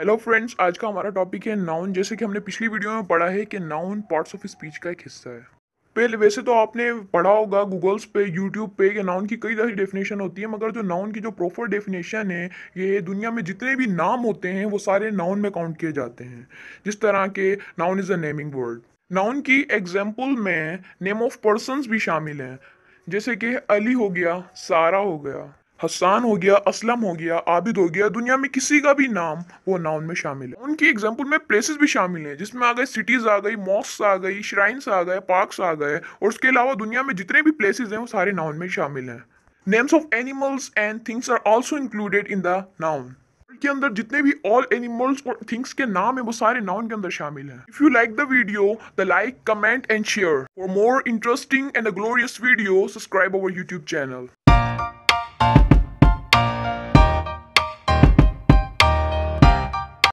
hello friends आज का हमारा टॉपिक है नाउन जैसे कि हमने पिछली वीडियो में पढ़ा है कि नाउन पार्ट्स ऑफ स्पीच का एक हिस्सा है पहले वैसे तो आपने पढ़ा होगा गूगल्स पे यूट्यूब पे कि नाउन की कई तरह की डेफिनेशन होती है मगर जो नाउन की जो प्रॉपर डेफिनेशन है ये दुनिया में जितने भी नाम होते हैं वो सारे नाउन में काउंट किए जाते हैं जिस तरह के noun is a naming word noun की एग्जाम्पल में नेम ऑफ पर्सनस भी शामिल हैं जैसे कि अली हो गया सारा हो गया हसान हो गया असलम हो गया आबिद हो गया दुनिया में किसी का भी नाम वो नाउन में शामिल है उनकी एग्जाम्पल में प्लेसेस भी शामिल हैं जिसमें आ गए सिटीज़ आ गई मॉस्क आ गई श्राइन्स आ गए पार्क्स आ गए और उसके अलावा दुनिया में जितने भी प्लेसेस हैं वो सारे नाउन में शामिल हैं names of animals and things are also included in the noun के अंदर जितने भी ऑल एनिमल्स और थिंग्स के नाम है वो सारे नाउन के अंदर शामिल हैं if you like the video the like comment and share for more interesting and glorious video subscribe our YouTube channel